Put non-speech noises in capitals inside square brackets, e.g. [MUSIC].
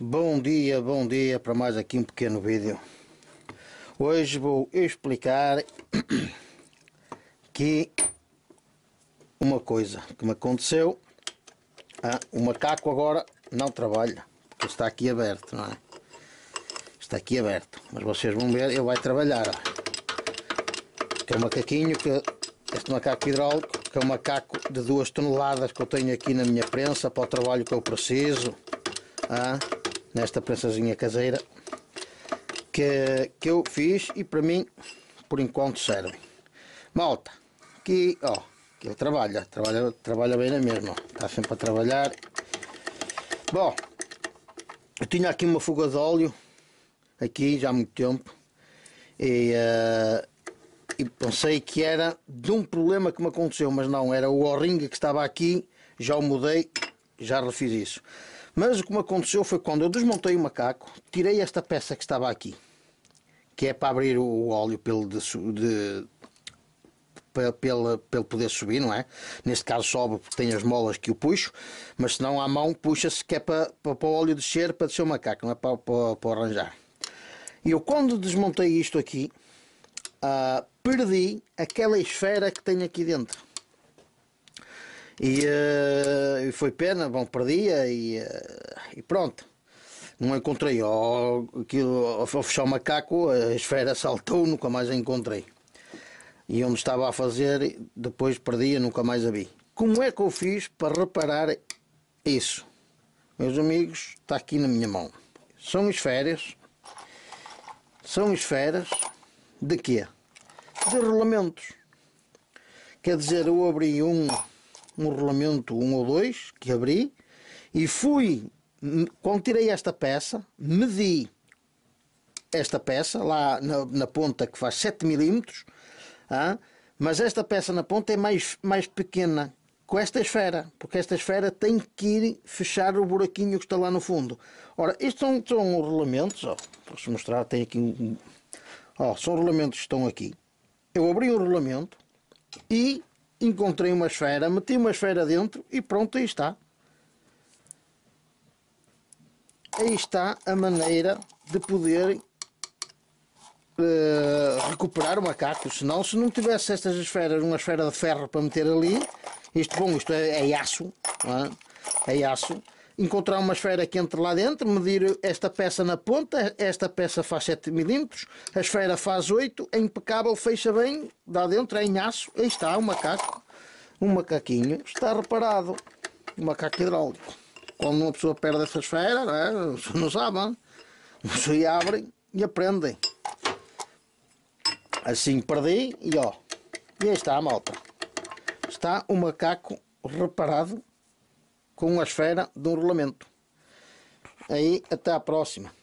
Bom dia, bom dia para mais aqui um pequeno vídeo. Hoje vou explicar que uma coisa que me aconteceu. Ah, o macaco agora não trabalha, porque está aqui aberto, não é? Está aqui aberto, mas vocês vão ver, ele vai trabalhar. Que é um macaquinho que este macaco hidráulico, que é um macaco de duas toneladas que eu tenho aqui na minha prensa para o trabalho que eu preciso. Ah, nesta prensazinha caseira que, que eu fiz e para mim por enquanto serve malta aqui ó que ele trabalha trabalha trabalha bem na mesma está sempre a trabalhar bom eu tinha aqui uma fuga de óleo aqui já há muito tempo e, uh, e pensei que era de um problema que me aconteceu mas não era o o-ring que estava aqui já o mudei já refiz isso mas o que me aconteceu foi quando eu desmontei o macaco, tirei esta peça que estava aqui, que é para abrir o óleo pelo de, de pelo poder subir, não é? Neste caso sobe porque tem as molas que o puxo, mas se não à mão puxa-se que é para, para, para, o óleo descer, para descer o macaco, não é para, para, para arranjar. E eu quando desmontei isto aqui, uh, perdi aquela esfera que tem aqui dentro. E uh, foi pena, bom, perdia e, uh, e pronto. Não encontrei. Ao, ao, ao fechar o macaco, a esfera saltou, nunca mais a encontrei. E onde estava a fazer, depois perdia, nunca mais a vi. Como é que eu fiz para reparar isso? Meus amigos, está aqui na minha mão. São esferas. São esferas de quê? De rolamentos. Quer dizer, eu abri um um rolamento um ou dois que abri e fui, quando tirei esta peça, medi esta peça lá na, na ponta que faz 7 milímetros, ah, mas esta peça na ponta é mais, mais pequena com esta esfera, porque esta esfera tem que ir fechar o buraquinho que está lá no fundo. Ora, estes são, são rolamentos, vou posso mostrar, tem aqui um... Ó, são rolamentos que estão aqui. Eu abri o um rolamento e encontrei uma esfera, meti uma esfera dentro e pronto, aí está. Aí está a maneira de poder uh, recuperar o macaco. Senão, se não tivesse estas esferas, uma esfera de ferro para meter ali, isto, bom, isto é, é aço, é? é aço, encontrar uma esfera entre lá dentro, medir esta peça na ponta, esta peça faz 7 milímetros, a esfera faz 8, é impecável, fecha bem, dá dentro, é em aço, aí está o um macaco, um macaquinho, está reparado, um macaco hidráulico. Quando uma pessoa perde essa esfera, não, é? [LAUGHS] não sabem, é? mas aí abrem e aprendem. Assim perdi e ó, e aí está a malta. Está o um macaco reparado com a esfera de um rolamento. Aí até à próxima.